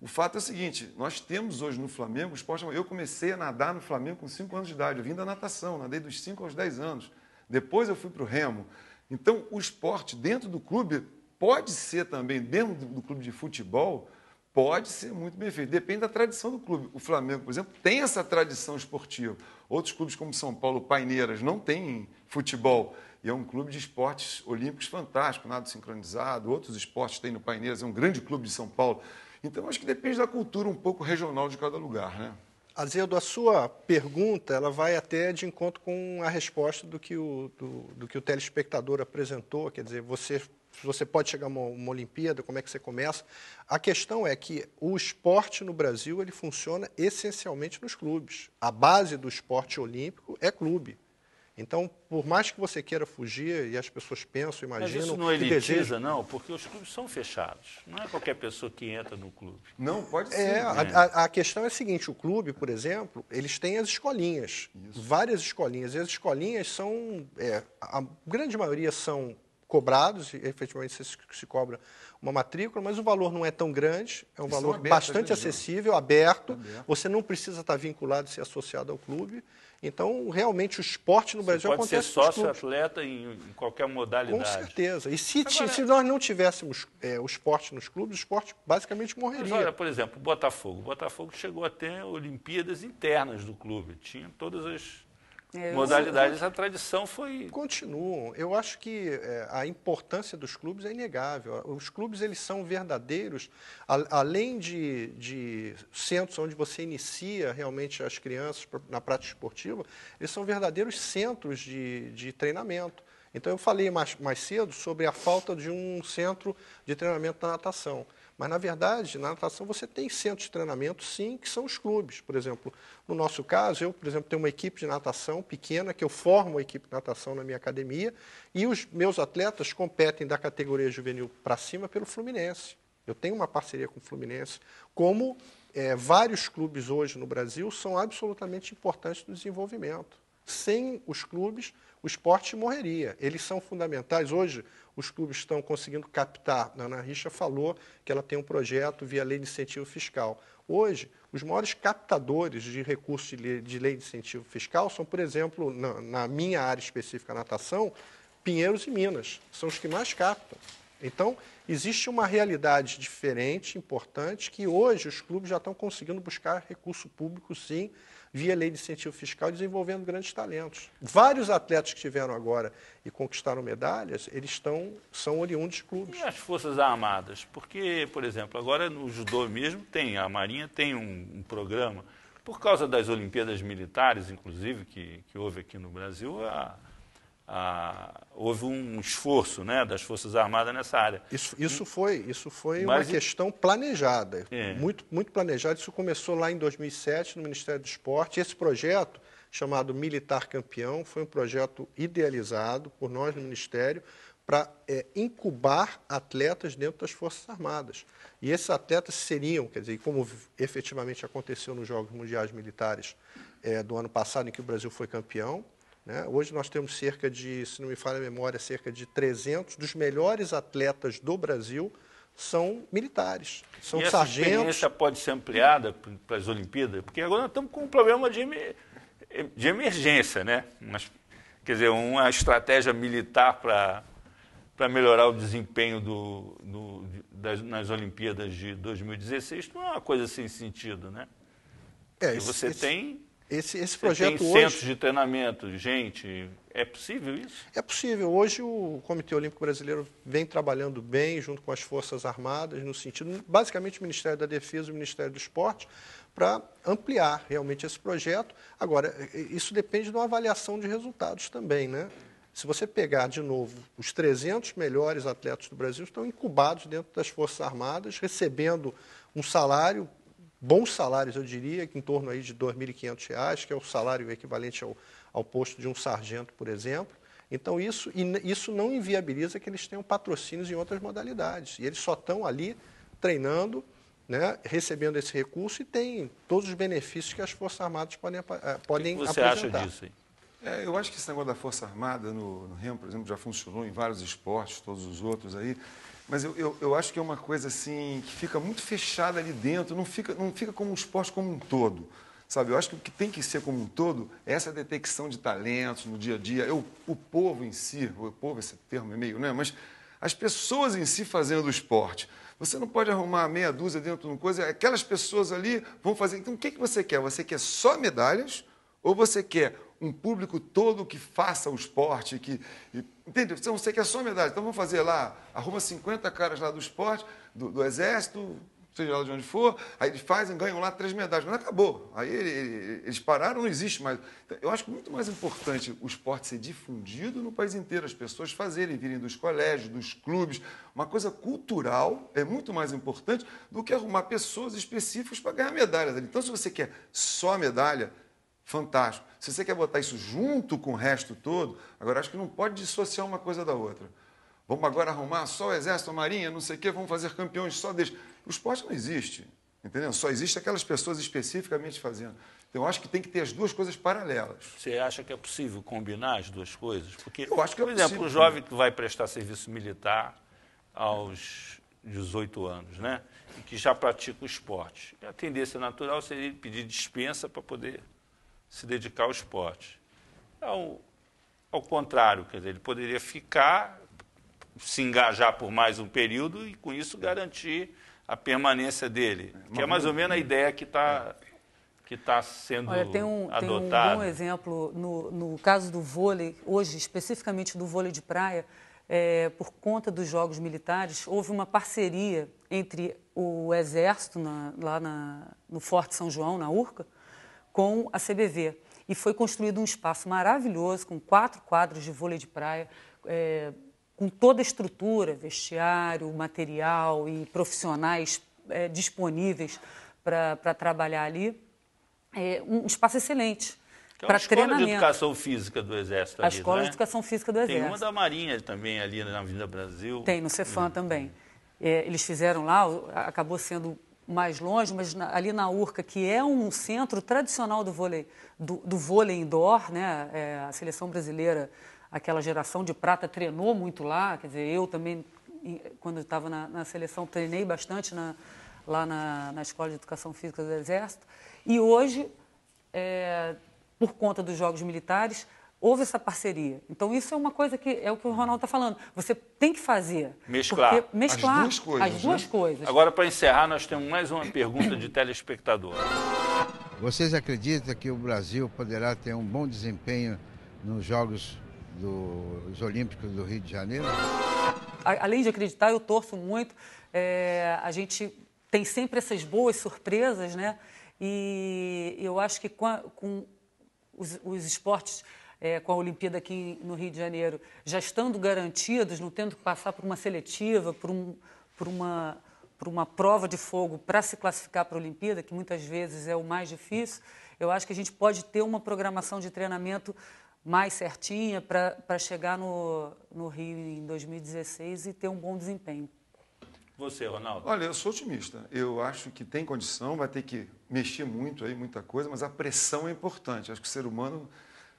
o fato é o seguinte: nós temos hoje no Flamengo o esporte amador. Eu comecei a nadar no Flamengo com 5 anos de idade, eu vim da natação, nadei dos 5 aos 10 anos. Depois eu fui para o remo. Então, o esporte dentro do clube pode ser também, dentro do clube de futebol, pode ser muito bem feito. Depende da tradição do clube. O Flamengo, por exemplo, tem essa tradição esportiva. Outros clubes como São Paulo, Paineiras, não têm futebol. E é um clube de esportes olímpicos fantástico, nada sincronizado, outros esportes tem no Paineiras, é um grande clube de São Paulo. Então, acho que depende da cultura um pouco regional de cada lugar, né? Azedo, a sua pergunta ela vai até de encontro com a resposta do que o, do, do que o telespectador apresentou. Quer dizer, você se você pode chegar a uma, uma Olimpíada, como é que você começa. A questão é que o esporte no Brasil ele funciona essencialmente nos clubes. A base do esporte olímpico é clube. Então, por mais que você queira fugir, e as pessoas pensam, imaginam... Mas isso não elitiza, não, porque os clubes são fechados. Não é qualquer pessoa que entra no clube. Não, pode é, ser. É, né? a, a, questão é a seguinte, o clube, por exemplo, eles têm as escolinhas, isso. várias escolinhas. E as escolinhas são, é, a grande maioria são cobrados, e efetivamente se, se cobra uma matrícula, mas o valor não é tão grande, é um é valor abertos, bastante acessível, aberto, aberto, Você não precisa estar vinculado e ser associado ao clube. Então, realmente, o esporte no Você Brasil pode acontece. Pode ser sócio atleta em, em, qualquer modalidade. Com certeza. E se, Agora, se nós não tivéssemos é, o esporte nos clubes, o esporte basicamente morreria. Mas olha, por exemplo, o Botafogo. O Botafogo chegou até Olimpíadas internas do clube. Tinha todas as eu é. modalidades, a tradição foi... Continuam. Eu acho que é, a importância dos clubes é inegável. Os clubes, eles são verdadeiros, a, além de, de centros onde você inicia realmente as crianças na prática esportiva, eles são verdadeiros centros de, de treinamento. Então, eu falei mais, mais cedo sobre a falta de um centro de treinamento da natação. Mas, na verdade, na natação você tem centros de treinamento, sim, que são os clubes. Por exemplo, no nosso caso, eu, por exemplo, tenho uma equipe de natação pequena, que eu formo a equipe de natação na minha academia, e os meus atletas competem da categoria juvenil para cima pelo Fluminense. Eu tenho uma parceria com o Fluminense, como é, vários clubes hoje no Brasil são absolutamente importantes no desenvolvimento. Sem os clubes, o esporte morreria. Eles são fundamentais. Hoje, os clubes estão conseguindo captar. A Ana Richa falou que ela tem um projeto via lei de incentivo fiscal. Hoje, os maiores captadores de recursos de lei de, lei de incentivo fiscal são, por exemplo, na, na minha área específica, natação, Pinheiros e Minas. São os que mais captam. Então, existe uma realidade diferente, importante, que hoje os clubes já estão conseguindo buscar recurso público, sim, via lei de incentivo fiscal, desenvolvendo grandes talentos. Vários atletas que tiveram agora e conquistaram medalhas, eles estão, são oriundos de clubes. E as Forças Armadas? Porque, por exemplo, agora no judô mesmo tem, a Marinha tem um, um programa. Por causa das Olimpíadas Militares, inclusive, que, que houve aqui no Brasil, a, ah, houve um esforço né, das Forças Armadas nessa área. Isso, isso foi, isso foi Mas, uma questão planejada, é. muito, muito planejada. Isso começou lá em 2007 no Ministério do Esporte. Esse projeto, chamado Militar Campeão, foi um projeto idealizado por nós no Ministério para é, incubar atletas dentro das Forças Armadas. E esses atletas seriam, quer dizer, como efetivamente aconteceu nos Jogos Mundiais Militares é, do ano passado, em que o Brasil foi campeão, né? Hoje nós temos cerca de, se não me falha a memória, cerca de 300 dos melhores atletas do Brasil são militares, são e essa sargentos. Essa experiência pode ser ampliada para as Olimpíadas, porque agora nós estamos com um problema de, de emergência, né? Mas, quer dizer, uma estratégia militar para para melhorar o desempenho do, do, das, nas Olimpíadas de 2016 não é uma coisa sem sentido, né? É, esse, você esse... tem esse, esse projeto tem hoje... centros de treinamento, gente, é possível isso? É possível. Hoje o Comitê Olímpico Brasileiro vem trabalhando bem junto com as Forças Armadas, no sentido, basicamente, o Ministério da Defesa e o Ministério do Esporte, para ampliar realmente esse projeto. Agora, isso depende de uma avaliação de resultados também, né? Se você pegar de novo, os 300 melhores atletas do Brasil estão incubados dentro das Forças Armadas, recebendo um salário bons salários, eu diria, em torno aí de R$ reais, que é o salário equivalente ao, ao posto de um sargento, por exemplo. Então, isso, isso não inviabiliza que eles tenham patrocínios em outras modalidades. E eles só estão ali treinando, né, recebendo esse recurso e têm todos os benefícios que as Forças Armadas podem, podem eh, o que você apresentar. acha disso? Hein? É, eu acho que esse negócio da Força Armada no, no Remo, por exemplo, já funcionou em vários esportes, todos os outros aí. Mas eu, eu, eu, acho que é uma coisa assim que fica muito fechada ali dentro, não fica, não fica como um esporte como um todo. Sabe, eu acho que o que tem que ser como um todo é essa detecção de talentos no dia a dia. Eu, o povo em si, o povo, esse termo é meio, né? Mas as pessoas em si fazendo o esporte. Você não pode arrumar meia dúzia dentro de uma coisa, aquelas pessoas ali vão fazer. Então, o que, que você quer? Você quer só medalhas ou você quer um público todo que faça o esporte, que. Entende? Então, você não sei que é só medalha. Então vamos fazer lá, arruma 50 caras lá do esporte, do, do exército, seja lá de onde for, aí eles fazem, ganham lá três medalhas, mas acabou. Aí eles pararam, não existe mais. Então, eu acho muito mais importante o esporte ser difundido no país inteiro, as pessoas fazerem, virem dos colégios, dos clubes. Uma coisa cultural é muito mais importante do que arrumar pessoas específicas para ganhar medalhas. Então, se você quer só medalha, fantástico. Se você quer botar isso junto com o resto todo, agora acho que não pode dissociar uma coisa da outra. Vamos agora arrumar só o exército, a marinha, não sei o quê, vamos fazer campeões só deles. O esporte não existe, entendeu? Só existe aquelas pessoas especificamente fazendo. Então, eu acho que tem que ter as duas coisas paralelas. Você acha que é possível combinar as duas coisas? Porque, eu acho que é por exemplo, possível. o jovem que vai prestar serviço militar aos 18 anos, né? E que já pratica o esporte. A tendência natural seria ele pedir dispensa para poder se dedicar ao esporte. Ao, então, ao contrário, quer dizer, ele poderia ficar, se engajar por mais um período e, com isso, garantir a permanência dele, é, que é mais ou menos a ideia que está é. que está sendo Olha, tem um, adotada. Tem um bom exemplo no, no caso do vôlei, hoje, especificamente do vôlei de praia, é, por conta dos jogos militares, houve uma parceria entre o Exército, na, lá na, no Forte São João, na Urca, com a CBV. E foi construído um espaço maravilhoso, com quatro quadros de vôlei de praia, é, com toda a estrutura, vestiário, material e profissionais é, disponíveis para trabalhar ali. É, um espaço excelente. Que é para treinamento. de Educação Física do Exército. A ali, Escola né? de é? Educação Física do Exército. Tem uma da Marinha também ali na Avenida Brasil. Tem, no Cefan hum. também. É, eles fizeram lá, acabou sendo mais longe, mas na, ali na Urca, que é um centro tradicional do vôlei, do, do vôlei indoor, né? É, a seleção brasileira, aquela geração de prata, treinou muito lá. Quer dizer, eu também, quando estava na, na, seleção, treinei bastante na, lá na, na Escola de Educação Física do Exército. E hoje, é, por conta dos Jogos Militares, houve essa parceria. Então, isso é uma coisa que é o que o Ronaldo está falando. Você tem que fazer. Mesclar. Porque, mesclar as duas coisas. As duas né? coisas. Agora, para encerrar, nós temos mais uma pergunta de telespectador. Vocês acreditam que o Brasil poderá ter um bom desempenho nos Jogos dos Olímpicos do Rio de Janeiro? Além de acreditar, eu torço muito. É, a gente tem sempre essas boas surpresas, né? E eu acho que com, a, com os, os esportes é, com a Olimpíada aqui no Rio de Janeiro, já estando garantidos, não tendo que passar por uma seletiva, por, um, por, uma, por uma prova de fogo para se classificar para a Olimpíada, que muitas vezes é o mais difícil, eu acho que a gente pode ter uma programação de treinamento mais certinha para chegar no, no Rio em 2016 e ter um bom desempenho. Você, Ronaldo? Olha, eu sou otimista. Eu acho que tem condição, vai ter que mexer muito aí, muita coisa, mas a pressão é importante. Acho que o ser humano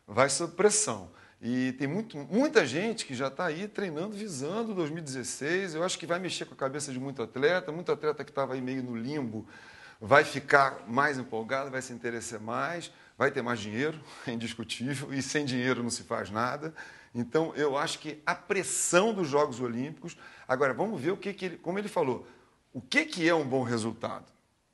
vai sob pressão. E tem muito, muita gente que já está aí treinando, visando 2016. Eu acho que vai mexer com a cabeça de muito atleta, muito atleta que estava aí meio no limbo vai ficar mais empolgado, vai se interessar mais, vai ter mais dinheiro, é indiscutível, e sem dinheiro não se faz nada. Então, eu acho que a pressão dos Jogos Olímpicos. Agora, vamos ver o que, que ele, como ele falou, o que, que é um bom resultado?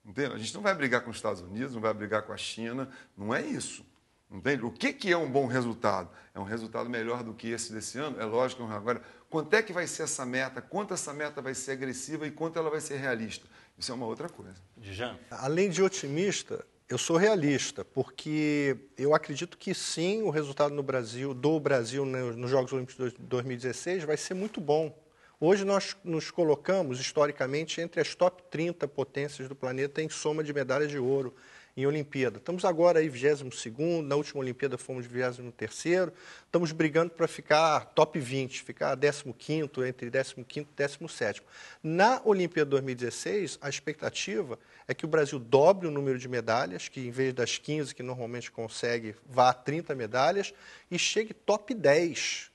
Entendeu? A gente não vai brigar com os Estados Unidos, não vai brigar com a China, não é isso. Entende? O que, que é um bom resultado? É um resultado melhor do que esse desse ano? É lógico. Né? Agora, quanto é que vai ser essa meta? Quanto essa meta vai ser agressiva e quanto ela vai ser realista? Isso é uma outra coisa. Jean. Além de otimista, eu sou realista, porque eu acredito que sim, o resultado no Brasil, do Brasil nos Jogos Olímpicos de 2016 vai ser muito bom. Hoje nós nos colocamos historicamente entre as top 30 potências do planeta em soma de medalhas de ouro em Olimpíada. Estamos agora aí 22º, na última Olimpíada fomos 23º, estamos brigando para ficar top 20, ficar 15º, entre 15º e 17º. Na Olimpíada 2016, a expectativa é que o Brasil dobre o número de medalhas, que em vez das 15 que normalmente consegue, vá a 30 medalhas e chegue top 10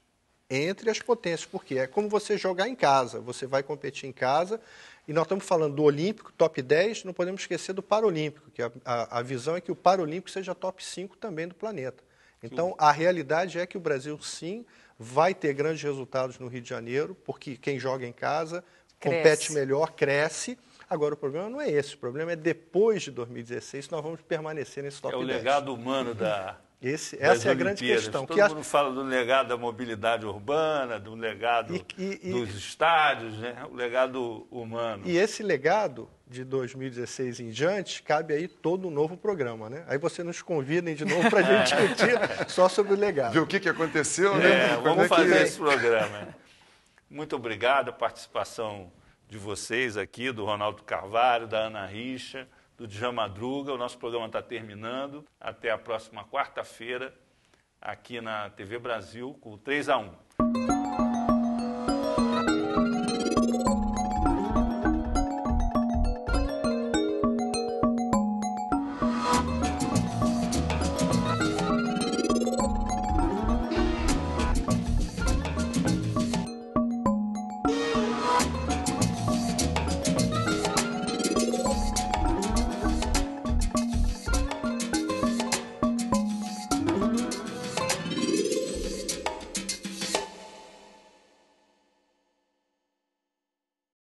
entre as potências, porque é como você jogar em casa, você vai competir em casa e nós estamos falando do Olímpico, top 10, não podemos esquecer do Paralímpico, que a, a, a visão é que o Paralímpico seja top 5 também do planeta. Então, a realidade é que o Brasil, sim, vai ter grandes resultados no Rio de Janeiro, porque quem joga em casa cresce. compete melhor, cresce. Agora, o problema não é esse, o problema é depois de 2016 nós vamos permanecer nesse top 10. É o 10. legado humano da, esse, essa é a grande questão. Todo que mundo a... fala do legado da mobilidade urbana, do legado e, e, dos estádios, né? o legado humano. E esse legado de 2016 em diante, cabe aí todo um novo programa, né? Aí você nos convidem de novo para a gente discutir só sobre o legado. Viu o que, que aconteceu, né? é, né? Vamos fazer que... É? esse programa. Muito obrigado a participação de vocês aqui, do Ronaldo Carvalho, da Ana Richa do Djam Madruga. O nosso programa está terminando. Até a próxima quarta-feira, aqui na TV Brasil, com o 3 a 1.